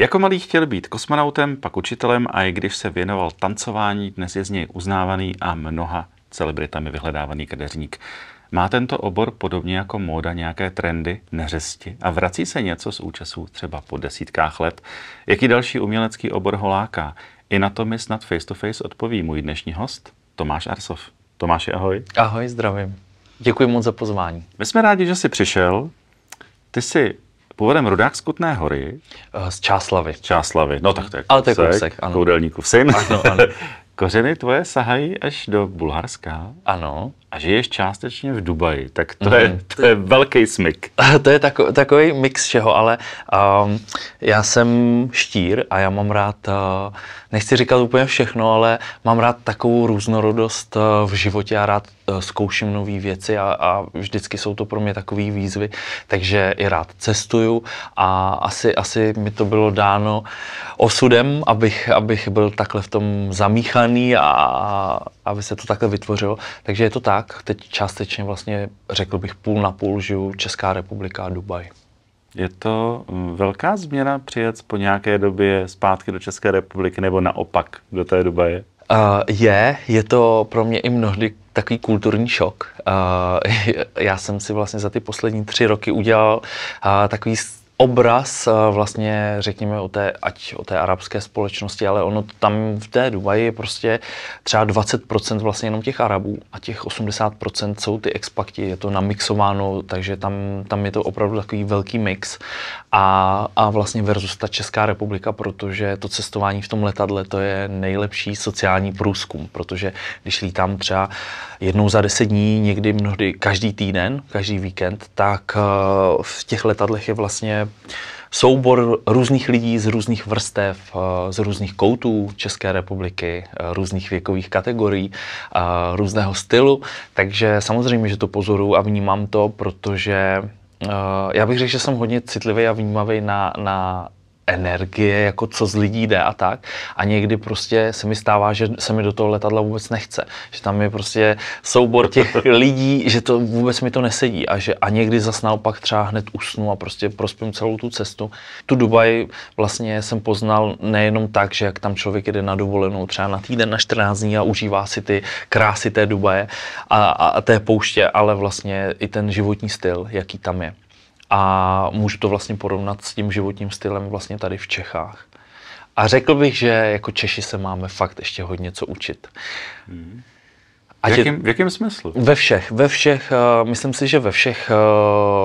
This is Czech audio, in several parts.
Jako malý chtěl být kosmonautem, pak učitelem a i když se věnoval tancování, dnes je z něj uznávaný a mnoha celebritami vyhledávaný kadeřník. Má tento obor podobně jako móda nějaké trendy, neřesti a vrací se něco z účasů třeba po desítkách let? Jaký další umělecký obor ho láká? I na to mi snad face to face odpoví můj dnešní host Tomáš Arsov. Tomáši, ahoj. Ahoj, zdravím. Děkuji moc za pozvání. My jsme rádi, že jsi přišel. Ty jsi původem rodák z Kutné hory. Eh, z Čáslavy. Z Čáslavy, no tak to je kousek, Ale to je kousek ano. Koudelníkův syn. Ano, ano. Kořeny tvoje sahají až do Bulharska. Ano a žiješ částečně v Dubaji, tak to, mm. je, mhm. to je velký smyk. To je tako, takový mix všeho, ale um, já jsem štír a já mám rád, uh, nechci říkat úplně všechno, ale mám rád takovou různorodost uh, v životě a rád uh, zkouším nové věci a, a vždycky jsou to pro mě takové výzvy, takže i rád cestuju a asi, asi mi to bylo dáno osudem, abych, abych byl takhle v tom zamíchaný a, a aby se to takhle vytvořilo, takže je to tak tak, teď částečně vlastně řekl bych půl na půl žiju Česká republika a Dubaj. Je to mm, velká změna přijet po nějaké době zpátky do České republiky nebo naopak do té Dubaje? Uh, je, je to pro mě i mnohdy takový kulturní šok. Uh, já jsem si vlastně za ty poslední tři roky udělal uh, takový obraz eh, vlastně, řekněme, o té, ať o té arabské společnosti, ale ono tam v té Dubaji je prostě třeba 20% vlastně jenom těch Arabů a těch 80% jsou ty expakti, je to namixováno, takže tam, tam je to opravdu takový velký mix a, a vlastně versus ta Česká republika, protože to cestování v tom letadle, to je nejlepší sociální průzkum, protože když lítám třeba jednou za deset dní, někdy mnohdy každý týden, každý víkend, tak eh, v těch letadlech je vlastně soubor různých lidí z různých vrstev, eh, z různých koutů České republiky, eh, různých věkových kategorií, eh, různého stylu. Takže samozřejmě, že to pozoruju a vnímám to, protože já bych řekl, že jsem hodně citlivý a vnímavý na, na energie, jako co z lidí jde a tak. A někdy prostě se mi stává, že se mi do toho letadla vůbec nechce. Že tam je prostě soubor těch lidí, že to vůbec mi to nesedí. A, že, a někdy zas naopak třeba hned usnu a prostě prospím celou tu cestu. Tu Dubaj vlastně jsem poznal nejenom tak, že jak tam člověk jede na dovolenou třeba na týden, na 14 dní a užívá si ty krásy té Dubaje a, a, a té pouště, ale vlastně i ten životní styl, jaký tam je. A můžu to vlastně porovnat s tím životním stylem vlastně tady v Čechách. A řekl bych, že jako Češi se máme fakt ještě hodně co učit. Hmm. A v, jakém, v jakém smyslu? Ve všech, ve všech, uh, myslím si, že ve všech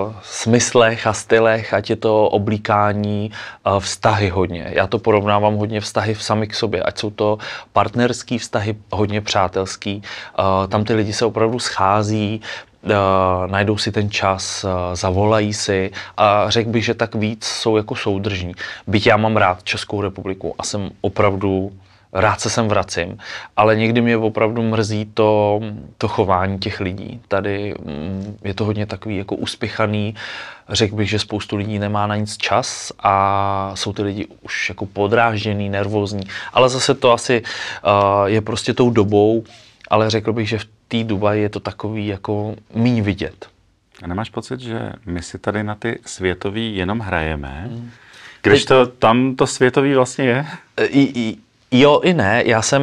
uh, smyslech a stylech, ať je to oblíkání, uh, vztahy hodně. Já to porovnávám hodně vztahy v sami k sobě, ať jsou to partnerský vztahy, hodně přátelský. Uh, tam ty lidi se opravdu schází, Eh, najdou si ten čas, eh, zavolají si a řekl bych, že tak víc jsou jako soudržní. Byť já mám rád Českou republiku a jsem opravdu rád se sem vracím, ale někdy mě opravdu mrzí to, to chování těch lidí. Tady mm, je to hodně takový jako uspěchaný, řekl bych, že spoustu lidí nemá na nic čas a jsou ty lidi už jako podráždění, nervózní, ale zase to asi uh, je prostě tou dobou, ale řekl bych, že v té Dubaji je to takový jako míň vidět. A nemáš pocit, že my si tady na ty světový jenom hrajeme, hmm. když to, tam to světový vlastně je? E, I, i, Jo i ne. Já jsem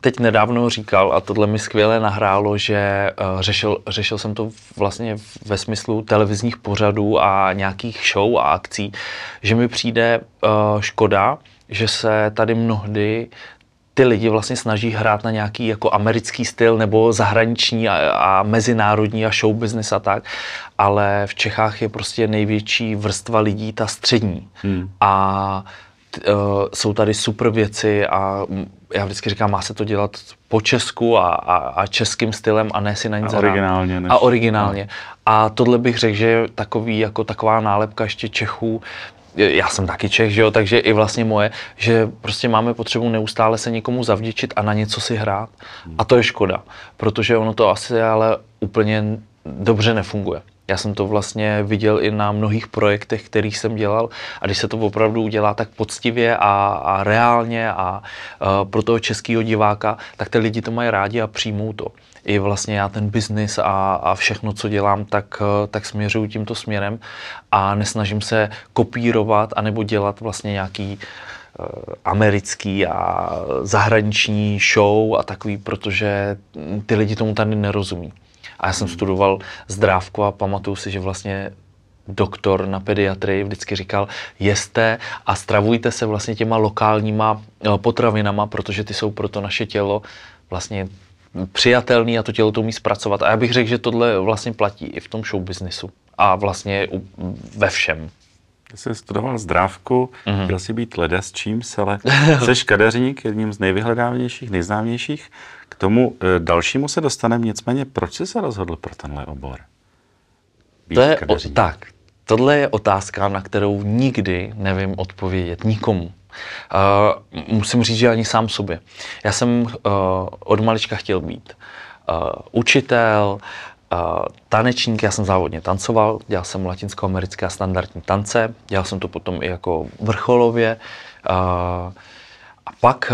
teď nedávno říkal, a tohle mi skvěle nahrálo, že uh, řešil, řešil jsem to vlastně ve smyslu televizních pořadů a nějakých show a akcí, že mi přijde uh, škoda, že se tady mnohdy ty lidi vlastně snaží hrát na nějaký jako americký styl nebo zahraniční a, a mezinárodní a show business a tak, ale v Čechách je prostě největší vrstva lidí ta střední. Hmm. A uh, jsou tady super věci a mm, já vždycky říkám, má se to dělat po česku a, a, a českým stylem a ne si na nic a originálně. Než... A originálně. No. A tohle bych řekl, že je takový, jako taková nálepka ještě Čechů, já jsem taky Čech, že jo, takže i vlastně moje, že prostě máme potřebu neustále se někomu zavděčit a na něco si hrát. A to je škoda, protože ono to asi ale úplně dobře nefunguje. Já jsem to vlastně viděl i na mnohých projektech, kterých jsem dělal a když se to opravdu udělá tak poctivě a, a reálně a uh, pro toho českého diváka, tak ty lidi to mají rádi a přijmou to i vlastně já ten biznis a, a všechno, co dělám, tak, eh, tak směřuju tímto směrem a nesnažím se kopírovat anebo dělat vlastně nějaký eh, americký a zahraniční show a takový, protože ty lidi tomu tady nerozumí. A já jsem hmm. studoval zdrávku a pamatuju si, že vlastně doktor na pediatrii vždycky říkal, jeste a stravujte se vlastně těma lokálníma eh, potravinama, protože ty jsou pro to naše tělo vlastně přijatelný a to tělo to umí zpracovat. A já bych řekl, že tohle vlastně platí i v tom show businessu a vlastně ve všem. Já jsem studoval zdrávku, mm-hmm. chtěl si být leda s čím, ale jsi kadeřník, jedním z nejvyhledávnějších, nejznámějších tomu e, dalšímu se dostaneme, nicméně proč jsi se rozhodl pro tenhle obor? Být to je o, tak, tohle je otázka, na kterou nikdy nevím odpovědět nikomu. Uh, musím říct, že ani sám sobě. Já jsem uh, od malička chtěl být uh, učitel, uh, tanečník, já jsem závodně tancoval, dělal jsem latinskoamerické standardní tance, dělal jsem to potom i jako vrcholově. Uh, a pak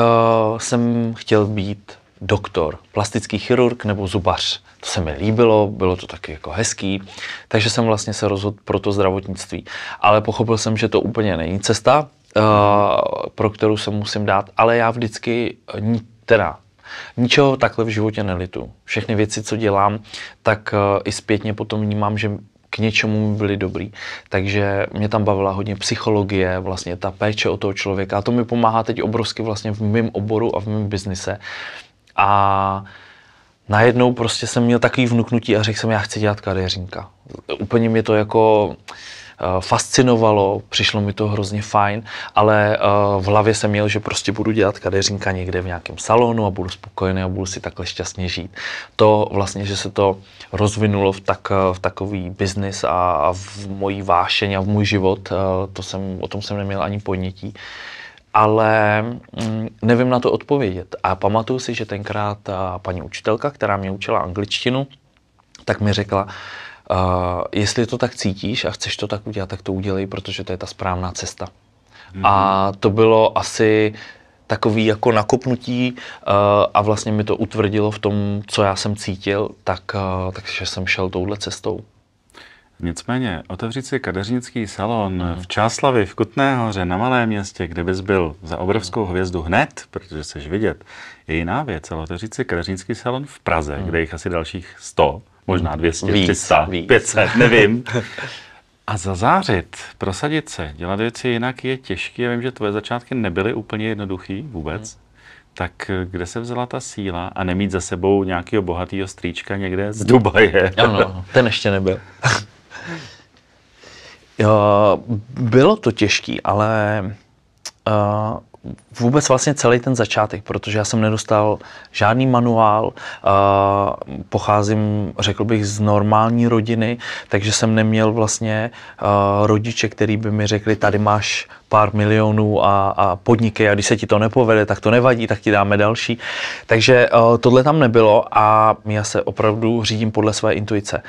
uh, jsem chtěl být doktor, plastický chirurg nebo zubař. To se mi líbilo, bylo to taky jako hezký, takže jsem vlastně se rozhodl pro to zdravotnictví. Ale pochopil jsem, že to úplně není cesta, eh, pro kterou se musím dát, ale já vždycky, teda Ničeho takhle v životě nelitu. Všechny věci, co dělám, tak eh, i zpětně potom vnímám, že k něčemu mi byly dobrý. Takže mě tam bavila hodně psychologie, vlastně ta péče o toho člověka. A to mi pomáhá teď obrovsky vlastně v mém oboru a v mém biznise. A najednou prostě jsem měl takový vnuknutí a řekl jsem, já chci dělat kadeřinka. Úplně mě to jako eh, fascinovalo, přišlo mi to hrozně fajn, ale eh, v hlavě jsem měl, že prostě budu dělat kadeřínka někde v nějakém salonu a budu spokojený a budu si takhle šťastně žít. To vlastně, že se to rozvinulo v, tak, v takový biznis a, a v mojí vášeň a v můj život, eh, to jsem, o tom jsem neměl ani ponětí ale mm, nevím na to odpovědět. A pamatuju si, že tenkrát ta paní učitelka, která mě učila angličtinu, tak mi řekla, uh, jestli to tak cítíš a chceš to tak udělat, tak to udělej, protože to je ta správná cesta. Mm-hmm. A to bylo asi takový jako nakopnutí uh, a vlastně mi to utvrdilo v tom, co já jsem cítil, tak, uh, takže jsem šel touhle cestou. Nicméně otevřít si kadeřnický salon v Čáslavi, v Kutné hoře, na Malém městě, kde bys byl za obrovskou hvězdu hned, protože seš vidět, je jiná věc, ale otevřít si kadeřnický salon v Praze, hmm. kde jich asi dalších 100, možná 200, víc, 300, víc. 500, nevím. A zazářit, prosadit se, dělat věci jinak je těžké. Já vím, že tvoje začátky nebyly úplně jednoduché vůbec. Mm. Tak kde se vzala ta síla a nemít za sebou nějakého bohatého strýčka někde z Dubaje? Ano, ten ještě nebyl. Bylo to těžké, ale eh, vůbec vlastně celý ten začátek, protože já jsem nedostal žádný manuál, uh, pocházím, řekl bych, z normální rodiny, takže jsem neměl vlastně uh, rodiče, který by mi řekli, tady máš pár milionů a, a podniky a když se ti to nepovede, tak to nevadí, tak ti dáme další. Takže uh, tohle tam nebylo a já se opravdu řídím podle své intuice.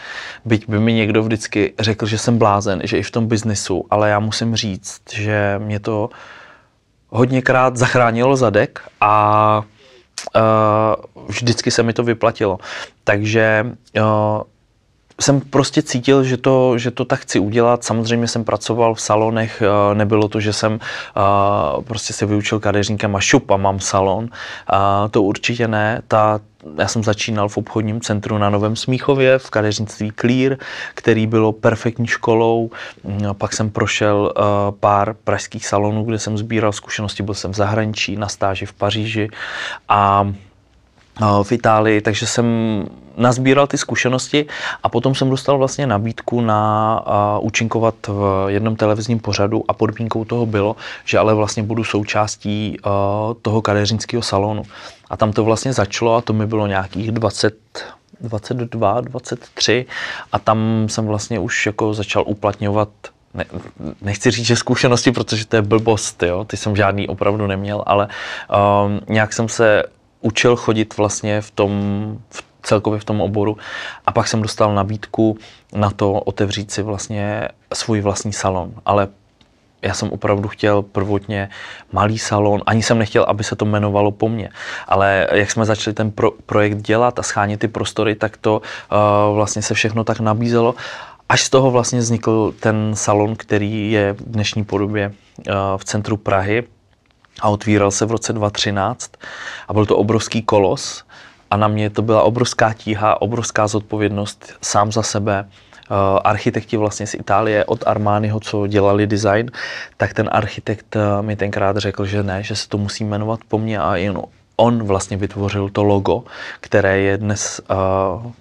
Byť by mi někdo vždycky řekl, že jsem blázen, že i v tom biznisu, ale já musím říct, že mě to uh, hodněkrát zachránilo zadek a uh, vždycky se mi to vyplatilo. Takže uh, jsem prostě cítil, že to, že to tak chci udělat. Samozřejmě jsem pracoval v salonech, eh, nebylo to, že jsem eh, prostě se vyučil kadeřníkem a šup a mám salon. Eh, to určitě ne. Ta, já jsem začínal v obchodním centru na Novém Smíchově v kadeřnictví Clear, který bylo perfektní školou. Mm, pak jsem prošel pár pražských salonů, kde jsem sbíral zkušenosti, byl jsem v zahraničí, na stáži v Paříži a No, v Itálii, takže jsem nazbíral ty zkušenosti a potom jsem dostal vlastně nabídku na uh, účinkovat v jednom televizním pořadu a podmínkou toho bylo, že ale vlastně budu součástí uh, toho kadeřinského salonu. A tam to vlastně začalo a to mi bylo nějakých 20 22, 23 a tam jsem vlastně už jako začal uplatňovat ne, nechci říct, že zkušenosti, protože to je blbost, jo? ty jsem žádný opravdu neměl, ale um, nějak jsem se učil chodit vlastně v tom, v celkově v tom oboru. A pak jsem dostal nabídku na to otevřít si vlastně svůj vlastní salon. Ale já jsem opravdu chtěl prvotně malý salon, ani jsem nechtěl, aby se to jmenovalo po mně. Ale jak jsme začali ten pro, projekt dělat a schánit ty prostory, tak to uh, vlastně se všechno tak nabízelo. Až z toho vlastně vznikl ten salon, který je v dnešní podobě uh, v centru Prahy a otvíral se v roce 2013 a byl to obrovský kolos a na mě to byla obrovská tíha, obrovská zodpovědnost sám za sebe. Uh, architekti vlastně z Itálie od Armányho, co dělali design, tak ten architekt eh, mi tenkrát řekl, že ne, že se to musí jmenovat po mně a jen on vlastně vytvořil to logo, které je dnes uh,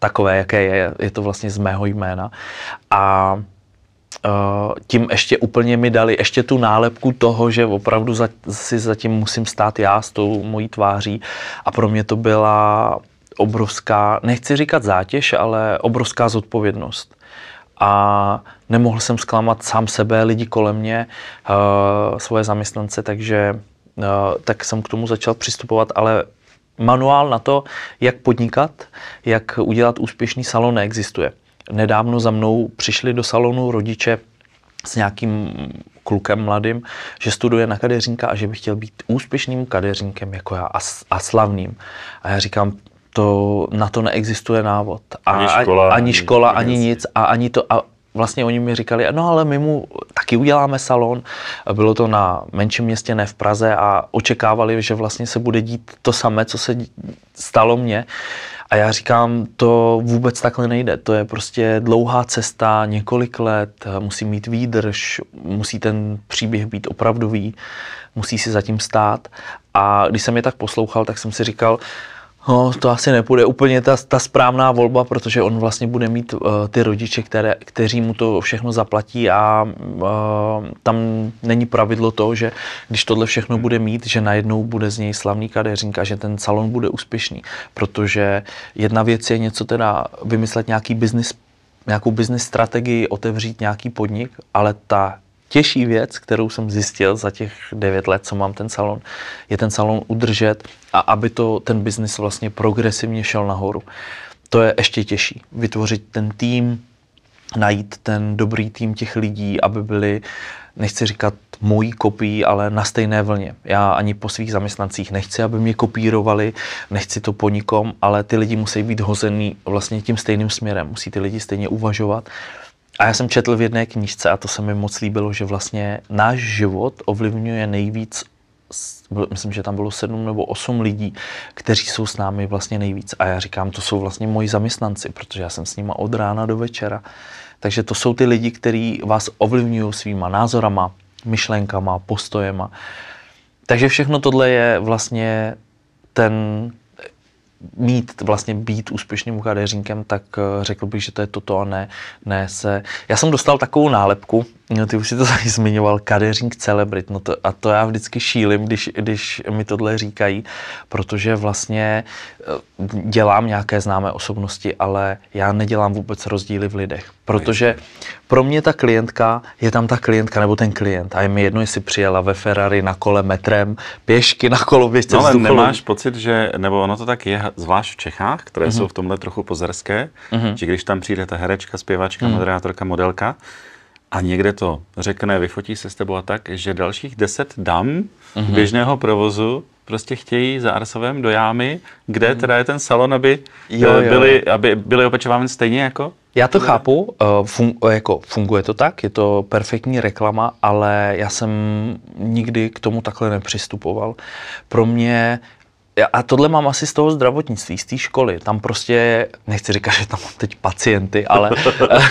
takové, jaké je. Je to vlastně z mého jména. A Eh, tím ještě úplně mi dali ještě tu nálepku toho, že opravdu za, si zatím musím stát já s tou mojí tváří a pro mě to byla obrovská, nechci říkat zátěž, ale obrovská zodpovědnost. A nemohl jsem zklamat sám sebe, lidi kolem mě, uh, svoje zaměstnance, takže uh, tak jsem k tomu začal přistupovat, ale manuál na to, jak podnikat, jak udělat úspěšný salon neexistuje nedávno za mnou přišli do salonu rodiče s nějakým klukem mladým, že studuje na kadeřínka a že by chtěl být úspěšným kadeřínkem jako já a, a slavným. A já říkám, to, na to neexistuje návod. A, ani škola, ani, škola, ani, ani nic. A ani to, a vlastně oni mi říkali, no ale my mu taky uděláme salon. Bylo to na menším městě, ne v Praze a očekávali, že vlastně se bude dít to samé, co se stalo mně. A já říkám, to vůbec takhle nejde. To je prostě dlouhá cesta, několik let, eh, musí mít výdrž, musí ten příběh být opravdový, musí si zatím stát. A když jsem je tak poslouchal, tak jsem si říkal, No, to asi nepůjde úplně ta, ta správná volba, protože on vlastně bude mít uh, ty rodiče, které, kteří mu to všechno zaplatí a uh, tam není pravidlo to, že když tohle všechno hmm. bude mít, že najednou bude z něj slavný kadeřník a že ten salon bude úspěšný, protože jedna věc je něco teda vymyslet nějaký business nějakou business strategii, otevřít nějaký podnik, ale ta nejtěžší věc, kterou jsem zjistil za těch devět let, co mám ten salon, je ten salon udržet a aby to ten biznis vlastně progresivně šel nahoru. To je ještě těžší. Vytvořit ten tým, najít ten dobrý tým těch lidí, aby byli, nechci říkat mojí kopií, ale na stejné vlně. Já ani po svých zaměstnancích nechci, aby mě kopírovali, nechci to po nikom, ale ty lidi musí být hozený vlastně tím stejným směrem. Musí ty lidi stejně uvažovat a já jsem četl v jedné knížce, a to se mi moc líbilo, že vlastně náš život ovlivňuje nejvíc myslím, že tam bylo sedm nebo osm lidí, kteří jsou s námi vlastně nejvíc. A já říkám, to jsou vlastně moji zaměstnanci, protože já jsem s nima od rána do večera. Takže to jsou ty lidi, kteří vás ovlivňují svýma názorama, myšlenkama, postojema. Takže všechno tohle je vlastně ten mít, vlastně být úspěšným kadeřníkem, tak eh, řekl bych, že to je toto a ne, ne se... Já jsem dostal takovou nálepku, no ty už si to tady zmiňoval, kadeřník celebrit, no to, a to já vždycky šílim, když, když mi tohle říkají, protože vlastně eh, dělám nějaké známé osobnosti, ale já nedělám vůbec rozdíly v lidech, protože pro mě ta klientka, je tam ta klientka nebo ten klient a je mi jedno, jestli přijela ve Ferrari na kole metrem, pěšky na koloběžce No ale nemáš pocit, že, nebo ono to tak je, zvlášť v Čechách, které uh-huh. jsou mhm. v tomhle trochu pozerské, uh-huh. že když tam přijde ta herečka, zpěvačka, uh-huh. moderátorka, modelka a někde to řekne, vyfotí se s tebou a tak, že dalších deset dam uh-huh. běžného provozu prostě chtějí za Arsovem do jámy, kde uh-huh. teda je ten salon, aby, jo, eh, jo. byly, aby byly opečovány stejně jako? Já to chápu, eh, fun, eh, jako funguje to tak, je to perfektní reklama, ale já jsem nikdy k tomu takhle nepřistupoval. Pro mě a tohle mám asi z toho zdravotnictví, z té školy. Tam prostě, nechci říkat, že tam mám teď pacienty, ale v,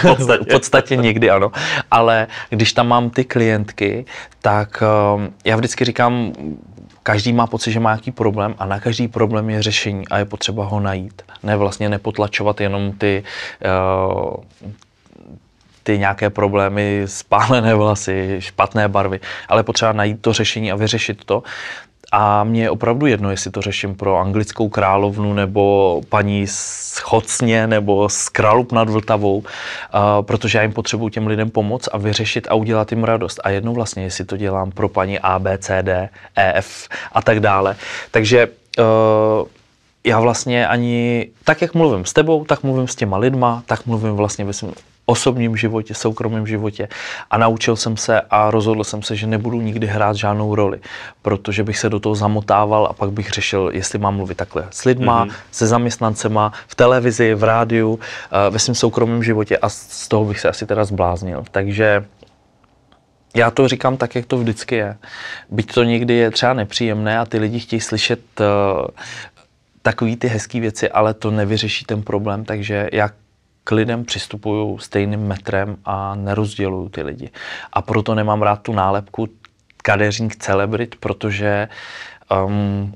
podstatě. v podstatě někdy ano. Ale když tam mám ty klientky, tak ehm, já vždycky říkám, každý má pocit, že má nějaký problém a na každý problém je řešení a je potřeba ho najít. Ne vlastně nepotlačovat jenom ty, ehm, ty nějaké problémy, spálené vlasy, špatné barvy, ale potřeba najít to řešení a vyřešit to, a mě je opravdu jedno, jestli to řeším pro anglickou královnu nebo paní z Chocně nebo z Kralup nad Vltavou, eh, protože já jim potřebuju těm lidem pomoct a vyřešit a udělat jim radost. A jedno vlastně, jestli to dělám pro paní A, B, C, D, E, F a tak dále. Takže eh, já vlastně ani, tak jak mluvím s tebou, tak mluvím s těma lidma, tak mluvím vlastně ve svém osobním životě, soukromém životě a naučil jsem se a rozhodl jsem se, že nebudu nikdy hrát žádnou roli, protože bych se do toho zamotával a pak bych řešil, jestli mám mluvit takhle s lidma, mm-hmm. se zaměstnancema, v televizi, v rádiu, eh, ve svém soukromém životě a z toho bych se asi teda zbláznil. Takže já to říkám tak, jak to vždycky je. Byť to někdy je třeba nepříjemné a ty lidi chtějí slyšet eh, takový ty hezké věci, ale to nevyřeší ten problém, takže jak k lidem přistupuju stejným metrem a nerozděluju ty lidi. A proto nemám rád tu nálepku kadeřník celebrit, protože um,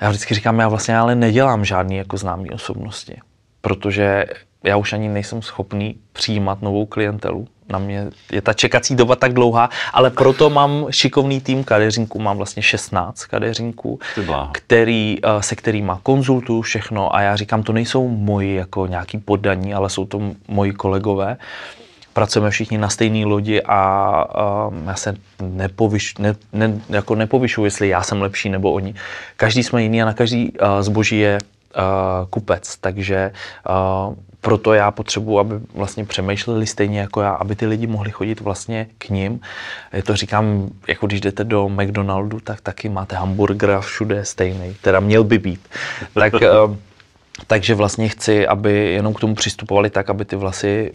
já vždycky říkám, já vlastně ale nedělám žádný jako známý osobnosti, protože já už ani nejsem schopný přijímat novou klientelu, na mě je ta čekací doba tak dlouhá, ale proto mám šikovný tým kadeřinků, mám vlastně 16 kadeřinků, který, eh, se kterými konzultuju všechno a já říkám, to nejsou moji jako nějaký poddaní, ale jsou to moji kolegové. Pracujeme všichni na stejné lodi a, a eh, já se nepovyš, ne, ne, jako nepovyšu, jestli já jsem lepší nebo oni. Každý jsme jiný a na každý uh, zboží je uh, kupec, takže proto já potřebuji, aby vlastně přemýšleli stejně jako já, aby ty lidi mohli chodit vlastně k ním. Je to říkám, jako když jdete do McDonaldu, tak taky máte hamburger všude stejný, teda měl by být. Tak, eh, takže vlastně chci, aby jenom k tomu přistupovali tak, aby ty vlasy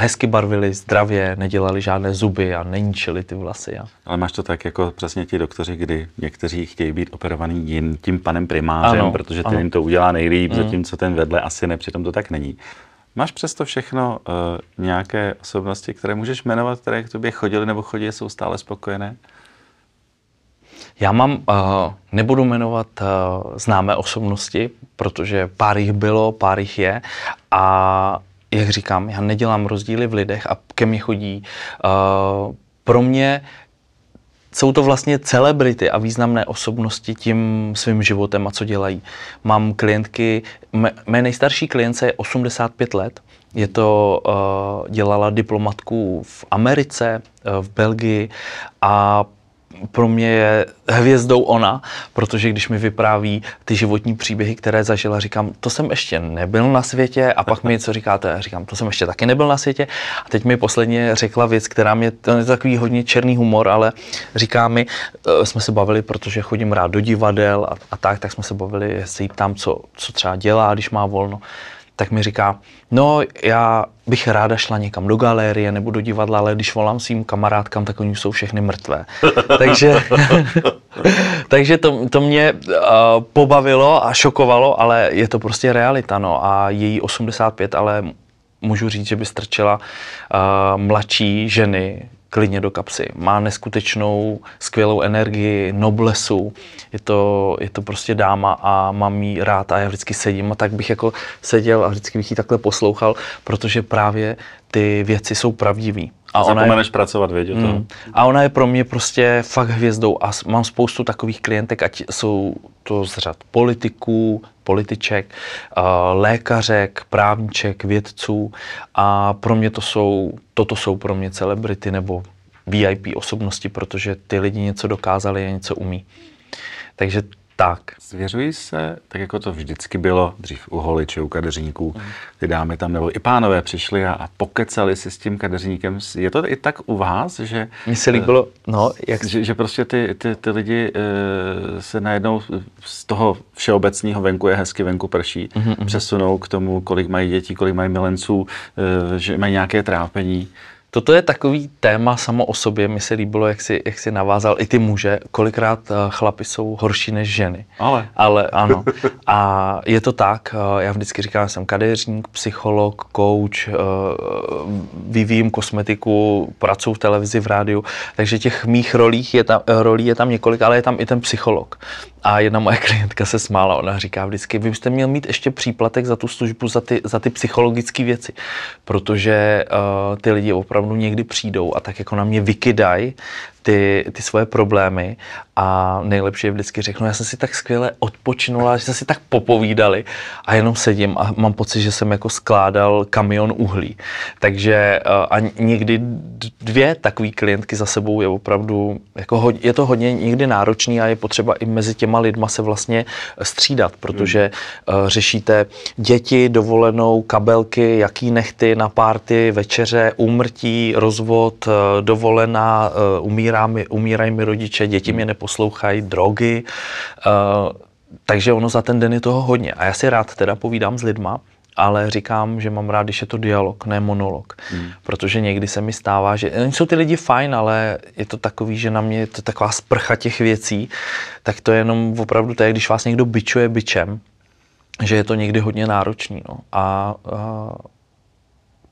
hezky barvili, zdravě, nedělali žádné zuby a neníčili ty vlasy. A... Ale máš to tak jako přesně ti doktoři, kdy někteří chtějí být operovaný jen tím panem primářem, ano, protože ten ano. jim to udělá nejlíp, mm. zatímco ten vedle asi ne, přitom to tak není. Máš přesto všechno uh, nějaké osobnosti, které můžeš jmenovat, které k tobě chodily nebo chodí, jsou stále spokojené? Já mám, uh, nebudu jmenovat uh, známé osobnosti, protože pár jich bylo, pár jich je a jak říkám, já nedělám rozdíly v lidech a ke mně chodí. Uh, pro mě jsou to vlastně celebrity a významné osobnosti tím svým životem a co dělají. Mám klientky, mé, nejstarší klientce je 85 let, je to, uh, dělala diplomatku v Americe, uh, v Belgii a pro mě je hvězdou ona, protože když mi vypráví ty životní příběhy, které zažila, říkám, to jsem ještě nebyl na světě a pak mi něco říkáte a říkám, to jsem ještě taky nebyl na světě a teď mi posledně řekla věc, která mě, to je takový hodně černý humor, ale říká mi, eh, jsme se bavili, protože chodím rád do divadel a, a tak, tak jsme se bavili, jestli jí ptám, co, co třeba dělá, když má volno tak mi říká, no já bych ráda šla někam do galerie nebo do divadla, ale když volám svým kamarádkám, tak oni jsou všechny mrtvé. takže takže to, to mě uh, pobavilo a šokovalo, ale je to prostě realita. No. A její 85, ale můžu říct, že by strčila uh, mladší ženy klidně do kapsy. Má neskutečnou, skvělou energii, noblesu. Je to, je to prostě dáma a mám jí rád a já vždycky sedím a tak bych jako seděl a vždycky bych ji takhle poslouchal, protože právě ty věci jsou pravdivé. A ona je, pracovat, věď, mm, to. A ona je pro mě prostě fakt hvězdou a mám spoustu takových klientek, ať jsou to z řad politiků, političek, eh, lékařek, právníček, vědců a pro mě to jsou, toto jsou pro mě celebrity nebo VIP osobnosti, protože ty lidi něco dokázali a něco umí. Takže tak. Svěřuji se, tak jako to vždycky bylo, dřív u holiče, u kadeřníků, ty dámy tam, nebo i pánové přišli a, a pokecali si s tím kadeřníkem. Je to i tak u vás, že... Mně se líbilo, eh, no, jak... Že, že prostě ty, ty, ty lidi e, se najednou z toho všeobecného venku, je hezky venku prší, mm-hmm. přesunou k tomu, kolik mají dětí, kolik mají milenců, e, že mají nějaké trápení. Toto je takový téma samo o sobě. Mi se líbilo, jak si, jak si navázal i ty muže, kolikrát eh, chlapi jsou horší než ženy. Ale. Ale ano. A je to tak, eh, já vždycky říkám, jsem kadeřník, psycholog, coach, eh, vyvím kosmetiku, pracuji v televizi, v rádiu, takže těch mých rolích je tam, rolí je tam několik, ale je tam i ten psycholog. A jedna moje klientka se smála, ona říká vždycky, vy byste měl mít ještě příplatek za tu službu, za ty, za ty psychologické věci, protože uh, ty lidi opravdu opravdu někdy přijdou a tak jako na mě vykydají, ty, ty svoje problémy a nejlepší je vždycky řeknu, já jsem si tak skvěle odpočinula, že jsme si tak popovídali a jenom sedím a mám pocit, že jsem jako skládal kamion uhlí. Takže eh, a někdy dvě takové klientky za sebou je opravdu, jako je to hodně někdy náročný a je potřeba i mezi těma lidma se vlastně střídat, protože hmm. Eh, řešíte děti, dovolenou, kabelky, jaký nechty na párty, večeře, úmrtí, rozvod, eh, dovolená, umírání umírá mi, umírají mi rodiče, děti mě neposlouchají, drogy. Uh, takže ono za ten den je toho hodně. A já si rád teda povídám s lidma, ale říkám, že mám rád, když je to dialog, ne monolog. Hmm. Protože někdy se mi stává, že eh, jsou ty lidi fajn, ale je to takový, že na mě je to taková sprcha těch věcí, tak to je jenom opravdu to když vás někdo bičuje bičem, že je to někdy hodně náročný. No. A, a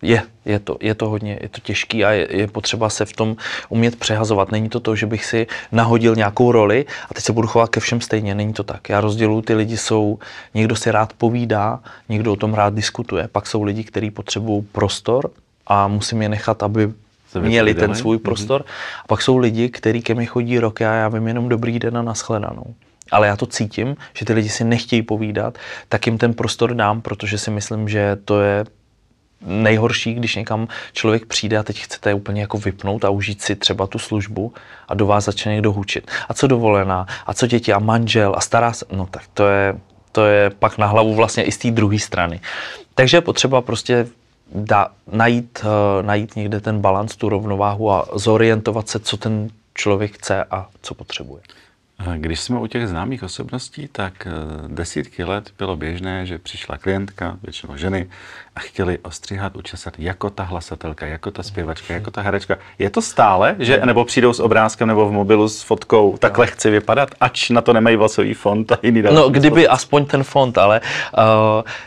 je, je to, je to hodně, je to těžký a je, je potřeba se v tom umět přehazovat. Není to to, že bych si nahodil nějakou roli a teď se budu chovat ke všem stejně, není to tak. Já rozděluji, ty lidi jsou, někdo si rád povídá, někdo o tom rád diskutuje, pak jsou lidi, kteří potřebují prostor a musím je nechat, aby měli ten svůj mhm. prostor. Mm-hmm. A pak jsou lidi, kteří ke mně chodí roky a já vím jenom dobrý den a nashledanou ale já to cítím, že ty lidi si nechtějí povídat, tak jim ten prostor dám, protože si myslím, že to je nejhorší, když někam člověk přijde a teď chcete úplně jako vypnout a užít si třeba tu službu a do vás začne někdo hučit. A co dovolená? A co děti? A manžel? A stará se? No tak to je, to je pak na hlavu vlastně i z té druhé strany. Takže je potřeba prostě da, najít, uh, najít někde ten balans, tu rovnováhu a zorientovat se, co ten člověk chce a co potřebuje. Když jsme u těch známých osobností, tak eh, desítky let bylo běžné, že přišla klientka, většinou ženy, a chtěli ostříhat, učesat jako ta hlasatelka, jako ta zpěvačka, jako ta herečka. Je to stále, že nebo přijdou s obrázkem nebo v mobilu s fotkou, takhle chci vypadat, ač na to nemají vlasový fond a jiný další. No, kdyby spod... aspoň ten fond, ale uh,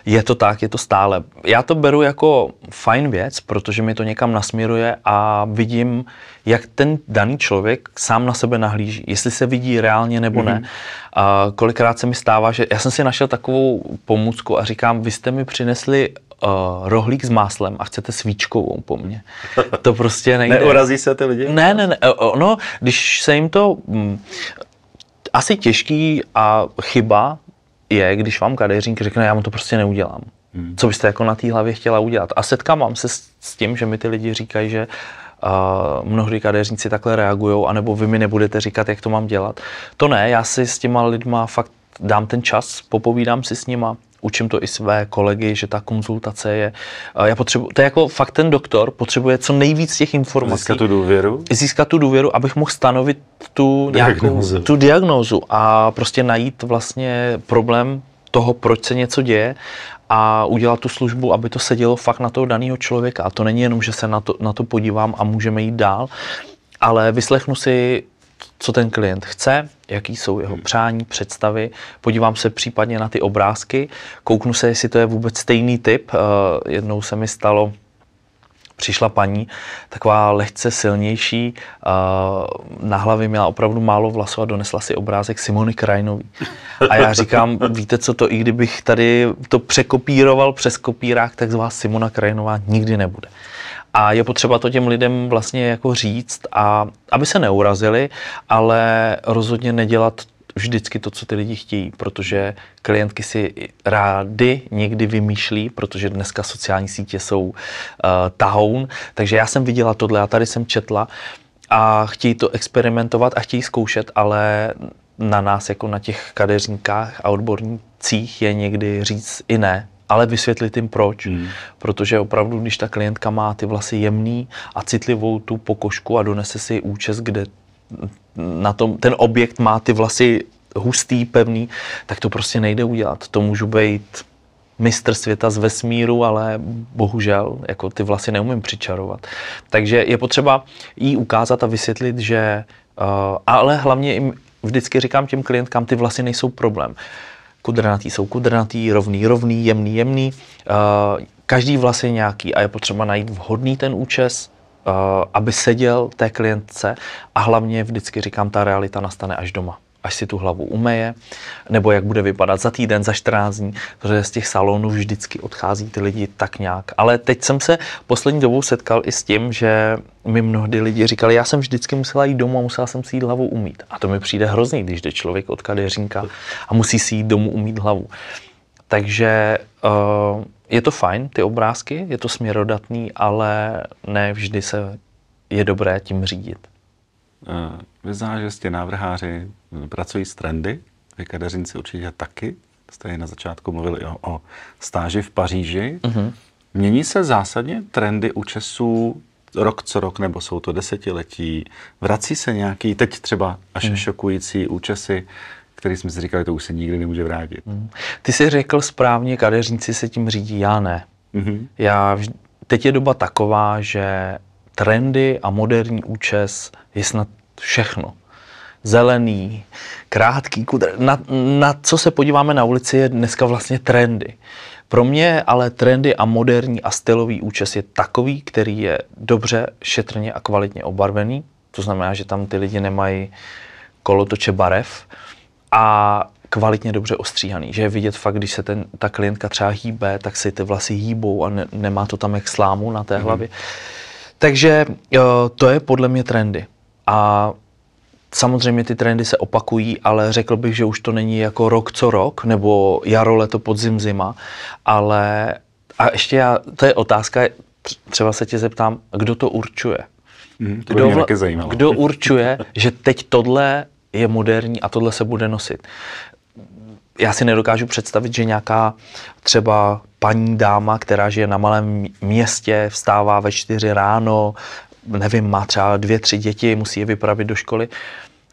je to tak, je to stále. Já to beru jako fajn věc, protože mi to někam nasměruje a vidím, jak ten daný člověk sám na sebe nahlíží. Jestli se vidí reálně reálně nebo mm-hmm. ne. Mhm. A kolikrát se mi stává, že já jsem si našel takovou pomůcku a říkám, vy jste mi přinesli uh, rohlík s máslem a chcete svíčkovou po mně. To prostě nejde. Neurazí se ty lidi? Ne, ne, ne. No, když se jim to... Mm, asi těžký a chyba je, když vám kadeřník řekne, já mu to prostě neudělám. Hmm. Co byste jako na té hlavě chtěla udělat? A vám se s, s tím, že mi ty lidi říkají, že uh, mnohdy kadeřníci takhle reagují, anebo vy mi nebudete říkat, jak to mám dělat. To ne, já si s těma lidma fakt dám ten čas, popovídám si s nima, učím to i své kolegy, že ta konzultace je, já potřebuji, to je jako fakt ten doktor potřebuje co nejvíc těch informací. Získat tu důvěru? Získat tu důvěru, abych mohl stanovit tu diagnózu. nějakou, tu diagnózu a prostě najít vlastně problém toho, proč se něco děje a udělat tu službu, aby to sedělo fakt na toho daného člověka. A to není jenom, že se na to, na to podívám a můžeme jít dál, ale vyslechnu si co ten klient chce, jaký jsou jeho hmm. přání, představy. Podívám se případně na ty obrázky, kouknu se, jestli to je vůbec stejný typ. Eh, jednou se mi stalo, přišla paní, taková lehce silnější, na hlavě měla opravdu málo vlasů a donesla si obrázek Simony Krajnový. A já říkám, víte co to, i kdybych tady to překopíroval přes kopírák, tak z vás Simona Krajnová nikdy nebude. A je potřeba to těm lidem vlastně jako říct, a aby se neurazili, ale rozhodně nedělat vždycky to, co ty lidi chtějí, protože klientky si rády někdy vymýšlí, protože dneska sociální sítě jsou uh, tahoun, takže já jsem viděla tohle, já tady jsem četla a chtějí to experimentovat a chtějí zkoušet, ale na nás jako na těch kadeřníkách a odbornících je někdy říct i ne, ale vysvětlit jim proč. Hmm. Protože opravdu, když ta klientka má ty vlasy jemný a citlivou tu pokožku a donese si účes, kde na tom, ten objekt má ty vlasy hustý, pevný, tak to prostě nejde udělat. To můžu být mistr světa z vesmíru, ale bohužel jako ty vlasy neumím přičarovat. Takže je potřeba jí ukázat a vysvětlit, že uh, ale hlavně jim vždycky říkám těm klientkám, ty vlasy nejsou problém. Kudrnatý jsou kudrnatý, rovný, rovný, jemný, jemný. Uh, každý vlas je nějaký a je potřeba najít vhodný ten účes, Eh, aby seděl té klientce a hlavně vždycky říkám, ta realita nastane až doma až si tu hlavu umeje, nebo jak bude vypadat za týden, za 14 dní, protože z těch salonů vždycky odchází ty lidi tak nějak. Ale teď jsem se poslední dobou setkal i s tím, že mi mnohdy lidi říkali, já jsem vždycky musela jít domů a musela jsem si jít hlavu umít. A to mi přijde hrozný, když jde člověk od kadeřínka a musí si jít domů umít hlavu. Takže uh, je to fajn, ty obrázky, je to směrodatný, ale ne vždy se je dobré tím řídit. Eh, Vyzná, že jste návrháři, eh, pracují s trendy, vy kadeřinci určitě taky. Jste na začátku mluvili o, o stáži v Paříži. Mm-hmm. Mění se zásadně trendy u Česů rok co rok, nebo jsou to desetiletí? Vrací se nějaký, teď třeba až mm. šokující účesy který jsme si říkali, to už se nikdy nemůže vrátit. Mm. Ty jsi řekl správně, kadeřníci se tím řídí, já ne. Mm-hmm. Já, teď je doba taková, že trendy a moderní účes je snad všechno. Zelený, krátký, kudr, na, na co se podíváme na ulici je dneska vlastně trendy. Pro mě ale trendy a moderní a stylový účes je takový, který je dobře, šetrně a kvalitně obarvený. To znamená, že tam ty lidi nemají kolotoče barev, a kvalitně dobře ostříhaný, že je vidět fakt, když se ten, ta klientka třeba hýbe, tak si ty vlasy hýbou a ne, nemá to tam jak slámu na té mm-hmm. hlavě. Takže eh, to je podle mě trendy. A Samozřejmě ty trendy se opakují, ale řekl bych, že už to není jako rok co rok, nebo jaro, leto, podzim, zima, ale a ještě já, to je otázka, třeba se tě zeptám, kdo to určuje? Hmm, to kdo, mě vla, zajímalo. kdo určuje, že teď tohle je moderní a tohle se bude nosit. Já si nedokážu představit, že nějaká třeba paní dáma, která žije na malém městě, vstává ve čtyři ráno, nevím, má třeba dvě, tři děti, musí je vypravit do školy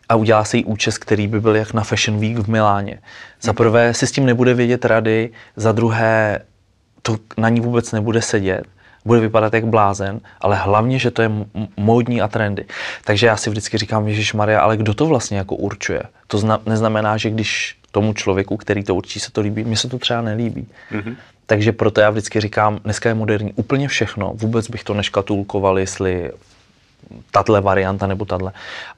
a udělá si jí účes, který by byl jak na Fashion Week v Miláně. Za mhm. prvé si s tím nebude vědět rady, za druhé to na ní vůbec nebude sedět bude vypadat jak blázen, ale hlavně, že to je módní a trendy. Takže já si vždycky říkám, Ježíš Maria, ale kdo to vlastně jako určuje? To zna- neznamená, že když tomu člověku, který to určí, se to líbí, mně se to třeba nelíbí. Mm-hmm. Takže proto já vždycky říkám, dneska je moderní úplně všechno, vůbec bych to neškatulkoval, jestli tato varianta nebo tato.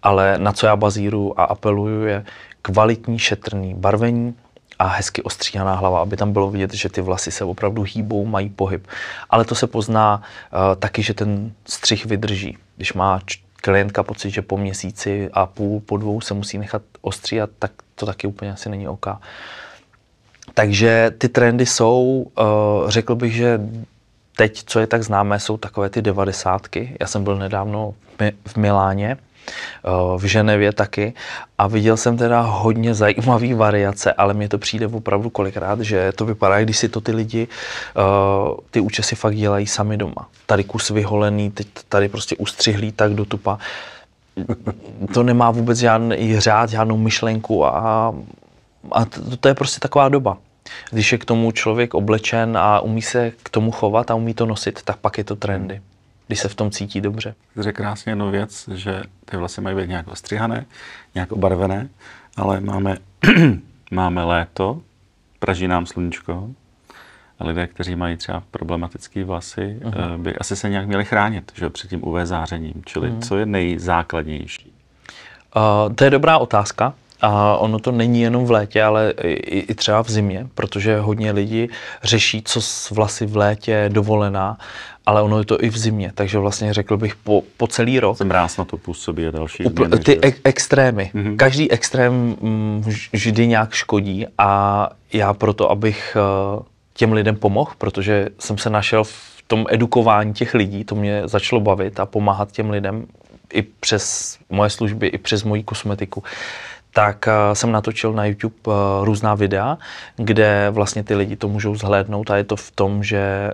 Ale na co já bazíru a apeluju je kvalitní, šetrný barvení, a hezky ostříhaná hlava, aby tam bylo vidět, že ty vlasy se opravdu hýbou, mají pohyb. Ale to se pozná uh, taky, že ten střih vydrží. Když má klientka pocit, že po měsíci a půl, po dvou se musí nechat ostříhat, tak to taky úplně asi není OK. Takže ty trendy jsou, uh, řekl bych, že teď, co je tak známé, jsou takové ty devadesátky. Já jsem byl nedávno v Miláně Eh, v Ženevě taky a viděl jsem teda hodně zajímavý variace, ale mně to přijde opravdu kolikrát, že to vypadá, když si to ty lidi, eh, ty účesy fakt dělají sami doma. Tady kus vyholený, teď tady prostě ustřihlý tak do tupa. To nemá vůbec žádný řád, žádnou myšlenku a, a to, to je prostě taková doba. Když je k tomu člověk oblečen a umí se k tomu chovat a umí to nosit, tak pak je to trendy. Hmm když se v tom cítí dobře. Řekl krásně jednu věc, že ty vlasy mají být nějak ostříhané, nějak obarvené, ale máme, máme léto, praží nám sluníčko, a lidé, kteří mají třeba problematické vlasy, uh-huh. by asi se nějak měli chránit že, před tím UV zářením. Čili uh-huh. co je nejzákladnější? Uh, to je dobrá otázka. A ono to není jenom v létě, ale i, i třeba v zimě, protože hodně lidí řeší, co s vlasy v létě, dovolená ale ono je to i v zimě, takže vlastně řekl bych po, po celý rok. Ten mráz na to působí a další upl- změny, Ty ek- extrémy. Mm-hmm. Každý extrém vždy mm, nějak škodí a já proto, abych eh, těm lidem pomohl, protože jsem se našel v tom edukování těch lidí, to mě začalo bavit a pomáhat těm lidem i přes moje služby, i přes moji kosmetiku, tak eh, jsem natočil na YouTube eh, různá videa, kde vlastně ty lidi to můžou zhlédnout a je to v tom, že eh,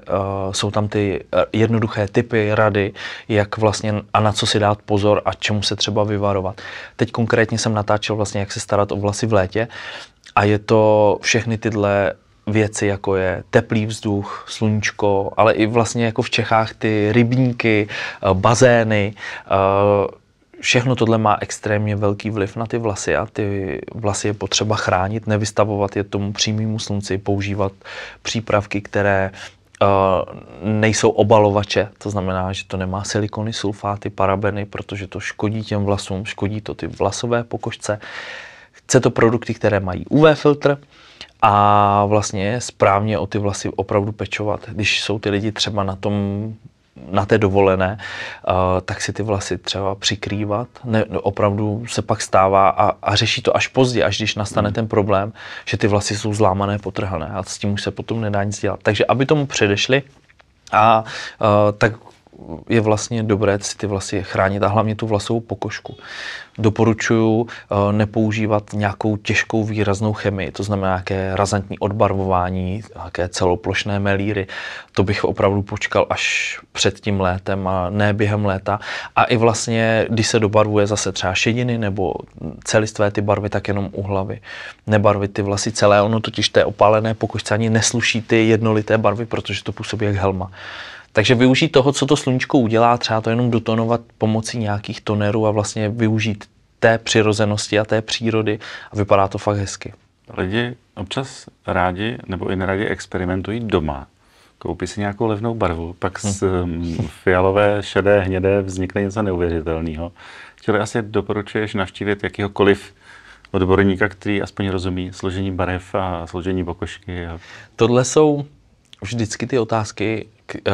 jsou tam ty jednoduché typy, rady, jak vlastně a na co si dát pozor a čemu se třeba vyvarovat. Teď konkrétně jsem natáčel vlastně, jak se starat o vlasy v létě a je to všechny tyhle věci, jako je teplý vzduch, sluníčko, ale i vlastně jako v Čechách ty rybníky, bazény, všechno tohle má extrémně velký vliv na ty vlasy a ty vlasy je potřeba chránit, nevystavovat je tomu přímému slunci, používat přípravky, které eh, nejsou obalovače, to znamená, že to nemá silikony, sulfáty, parabeny, protože to škodí těm vlasům, škodí to ty vlasové pokožce. Chce to produkty, které mají UV filtr a vlastně správně o ty vlasy opravdu pečovat. Když jsou ty lidi třeba na tom na té dovolené, eh, tak si ty vlasy třeba přikrývat. Ne, no, opravdu se pak stává a, a řeší to až pozdě, až když nastane hmm. ten problém, že ty vlasy jsou zlámané, potrhané a s tím už se potom nedá nic dělat. Takže aby tomu předešli, a uh, tak je vlastně dobré si ty vlasy chránit a hlavně tu vlasovou pokožku. Doporučuji eh, nepoužívat nějakou těžkou výraznou chemii, to znamená nějaké razantní odbarvování, nějaké celoplošné melíry. To bych opravdu počkal až před tím létem a ne během léta. A i vlastně, když se dobarvuje zase třeba šediny nebo celistvé ty barvy, tak jenom u hlavy. Nebarvit ty vlasy celé, ono totiž té opálené pokožce ani nesluší ty jednolité barvy, protože to působí jak helma. Takže využít toho, co to sluníčko udělá, třeba to jenom dotonovat pomocí nějakých tonerů a vlastně využít té přirozenosti a té přírody a vypadá to fakt hezky. Lidi občas rádi nebo i neradi experimentují doma. Koupí si nějakou levnou barvu, pak hm. z hmm. fialové, šedé, hnědé vznikne něco neuvěřitelného. Čili asi doporučuješ navštívit jakýhokoliv odborníka, který aspoň rozumí složení barev a složení pokožky. A... Tohle jsou vždycky ty otázky, eh,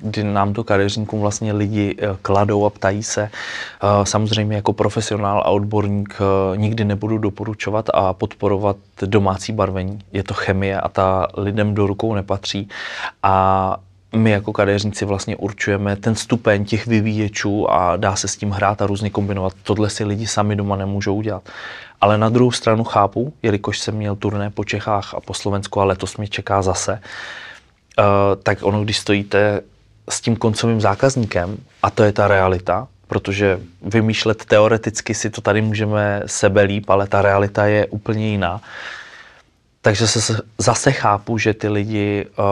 kdy nám to kadeřníkům vlastně lidi eh, kladou a ptají se. Eh, samozřejmě jako profesionál a odborník nikdy nebudu doporučovat a podporovat domácí barvení. Je to chemie a ta lidem do rukou nepatří. A my jako kadeřníci vlastně určujeme ten stupeň těch vyvíječů a dá se s tím hrát a různě kombinovat. Tohle si lidi sami doma nemůžou udělat. Ale na druhou stranu chápu, jelikož jsem měl turné po Čechách a po Slovensku a letos mě čeká zase, uh, tak ono, když stojíte s tím koncovým zákazníkem, a to je ta realita, protože vymýšlet teoreticky si to tady můžeme sebe líp, ale ta realita je úplně jiná, uh, takže se zase chápu, že ty lidi uh,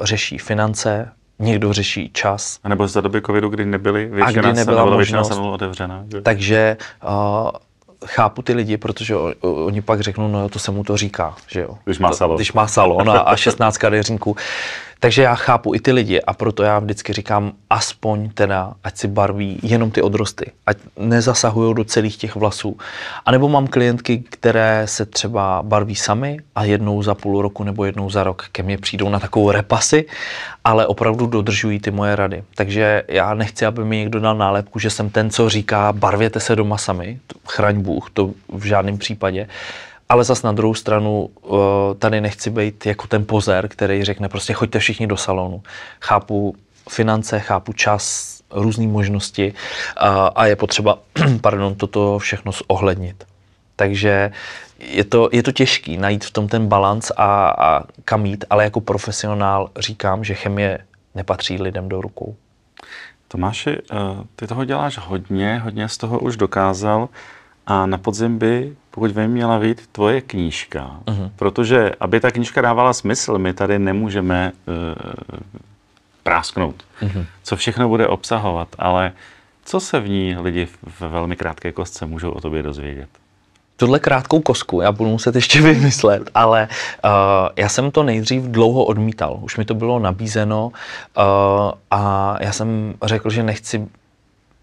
řeší finance, někdo řeší čas. A nebo za doby covidu, kdy nebyly většina, a kdy nebyla nebyla většina salonů otevřena. Že? Takže uh, chápu ty lidi, protože oni pak řeknou, no jo, to se mu to říká, že jo. Když má salon. Když má salon no a, a 16 kadeřníků. Takže já chápu i ty lidi a proto já vždycky říkám, aspoň teda, ať si barví jenom ty odrosty, ať nezasahují do celých těch vlasů. A nebo mám klientky, které se třeba barví sami a jednou za půl roku nebo jednou za rok ke mně přijdou na takovou repasy, ale opravdu dodržují ty moje rady. Takže já nechci, aby mi někdo dal nálepku, že jsem ten, co říká, barvěte se doma sami, chraň Bůh, to v žádném případě ale zas na druhou stranu eh, tady nechci být jako ten pozer, který řekne prostě choďte všichni do salonu. Chápu finance, chápu čas, různé možnosti a, eh, a je potřeba, pardon, toto všechno zohlednit. Takže je to, je to těžký najít v tom ten balans a, a kam jít, ale jako profesionál říkám, že chemie nepatří lidem do rukou. Tomáši, eh, ty toho děláš hodně, hodně z toho už dokázal. A na podzim by, pokud vím, měla být tvoje knížka, uh-huh. protože aby ta knížka dávala smysl, my tady nemůžeme uh, prásknout, uh-huh. co všechno bude obsahovat, ale co se v ní lidi v velmi krátké kostce můžou o tobě dozvědět? Tuhle krátkou kosku já budu muset ještě vymyslet, ale uh, já jsem to nejdřív dlouho odmítal. Už mi to bylo nabízeno uh, a já jsem řekl, že nechci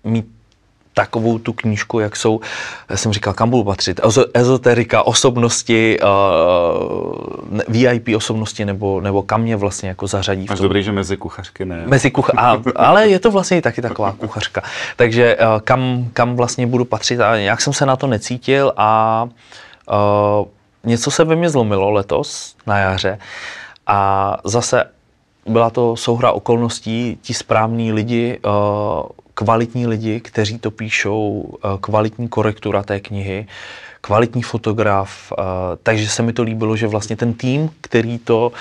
mít takovou tu knížku, jak jsou, já jsem říkal, kam budu patřit, ezoterika, osobnosti, uh, eh, VIP osobnosti, nebo, nebo kam mě vlastně jako zařadí. Máš dobrý, že mezi kuchařky ne. Mezi kuch- a, ale je to vlastně i taky taková kuchařka. Takže uh, kam, kam vlastně budu patřit a nějak jsem se na to necítil a uh, něco se ve mně zlomilo letos na jaře a zase byla to souhra okolností, ti správní lidi uh, kvalitní lidi, kteří to píšou, eh, kvalitní korektura té knihy, kvalitní fotograf, eh, takže se mi to líbilo, že vlastně ten tým, který to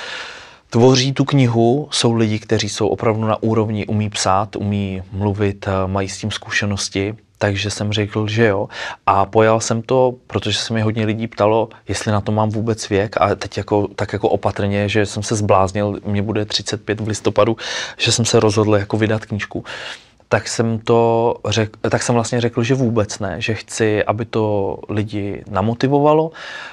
tvoří tu knihu, jsou lidi, kteří jsou opravdu na úrovni, umí psát, umí mluvit, eh, mají s tím zkušenosti, takže jsem řekl, že jo. A pojal jsem to, protože se mi hodně lidí ptalo, jestli na to mám vůbec věk a teď jako, tak jako opatrně, že jsem se zbláznil, mě bude 35 v listopadu, že jsem se rozhodl jako vydat knížku. Uh, tak jsem to řekl, tak jsem vlastně řekl, že vůbec ne, že chci, aby to lidi namotivovalo,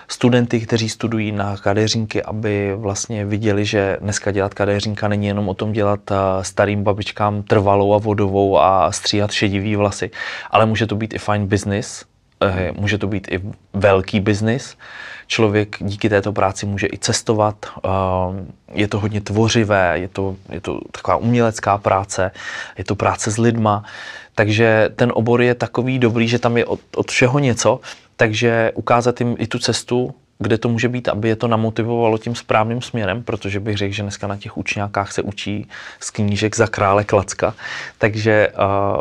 studenty, kteří studují na kadeřinky, aby vlastně viděli, že dneska dělat kadeřinka není jenom o tom dělat eh, starým babičkám trvalou a vodovou a stříhat šedivý vlasy, ale může to být i fajn business, Eh, může to být i velký biznis. Člověk díky této práci může i cestovat, eh, je to hodně tvořivé, je to, je to taková umělecká práce, je to práce s lidma, takže ten obor je takový dobrý, že tam je od, od všeho něco, takže ukázat jim i tu cestu, kde to může být, aby je to namotivovalo tím správným směrem, protože bych řekl, že dneska na těch učňákách se učí z knížek za krále Klacka, takže uh,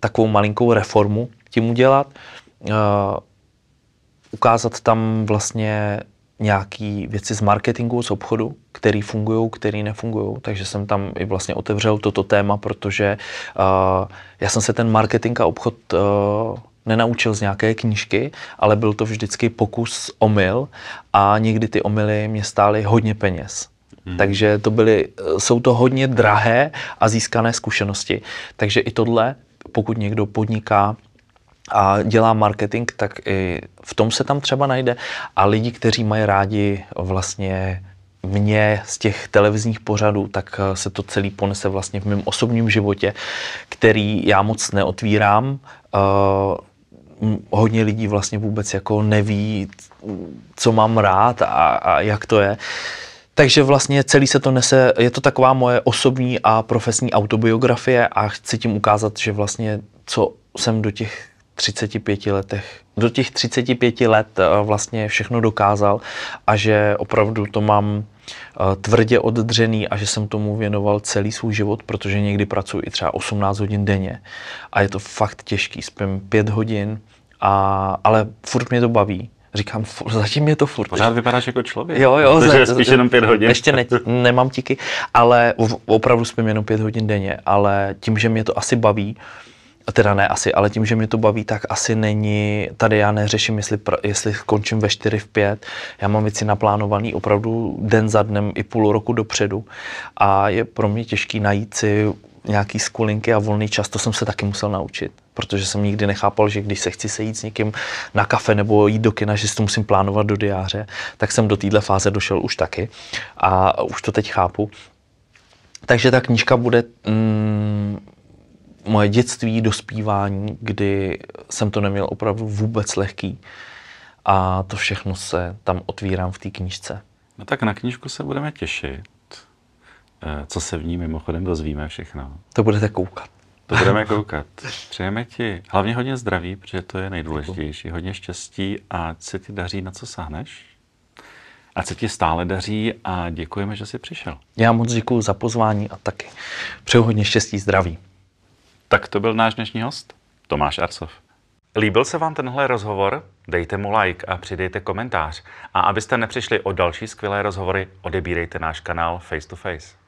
takovou malinkou reformu tím udělat. Eh, ukázat tam vlastně nějaký věci z marketingu, z obchodu, který fungují, který nefungují. Takže jsem tam i vlastně otevřel toto téma, protože uh, já jsem se ten marketing a obchod uh, nenaučil z nějaké knížky, ale byl to vždycky pokus, omyl a někdy ty omily mě stály hodně peněz. Hmm. Takže to byly, jsou to hodně drahé a získané zkušenosti. Takže i tohle, pokud někdo podniká a dělá marketing, tak i v tom se tam třeba najde. A lidi, kteří mají rádi vlastně mě z těch televizních pořadů, tak eh, se to celý ponese vlastně v mém osobním životě, který já moc neotvírám. Uh, hodně lidí vlastně vůbec jako neví, co mám rád a, a jak to je. Takže vlastně celý se to nese, je to taková moje osobní a profesní autobiografie a chci tím ukázat, že vlastně co jsem do těch 35 letech, do těch 35 let eh, vlastně všechno dokázal a že opravdu to mám eh, tvrdě oddřený a že jsem tomu věnoval celý svůj život, protože někdy pracuji i třeba 18 hodin denně a je to fakt těžký, spím 5 hodin, a, ale furt mě to baví, říkám, zatím je to furt. Pořád vypadáš jako člověk. Jo, jo. Protože za, spíš jenom pět hodin. Ještě ne, nemám tiky, ale opravdu spím jenom pět hodin denně, ale tím, že mě to asi baví, Teda ne asi, ale tím, že mě to baví, tak asi není, tady já neřeším, jestli, pr- jestli končím ve 4, v 5. Já mám věci naplánovaný opravdu den za dnem i půl roku dopředu a je pro mě těžký najít si nějaký skulinky a volný čas, to jsem se taky musel naučit. Protože jsem nikdy nechápal, že když se chci sejít s někým na kafe nebo jít do kina, že si to musím plánovat do diáře, tak jsem do téhle fáze došel už taky a už to teď chápu. Takže ta knížka bude mm, moje dětství, dospívání, kdy jsem to neměl opravdu vůbec lehký. A to všechno se tam otvírám v té knižce. No tak na knižku se budeme těšit. Eh, co se v ní mimochodem dozvíme všechno. To budete koukat. To budeme koukat. Přejeme ti hlavně hodně zdraví, protože to je nejdůležitější. Hodně štěstí a se ti daří, na co sahneš. A se ti stále daří a děkujeme, že jsi přišel. Já moc děkuji za pozvání a taky přeju hodně štěstí, zdraví. Tak to byl náš dnešní host, Tomáš Arsov. Líbil se vám tenhle rozhovor? Dejte mu like a přidejte komentář. A abyste nepřišli o další skvělé rozhovory, odebírejte náš kanál Face to Face.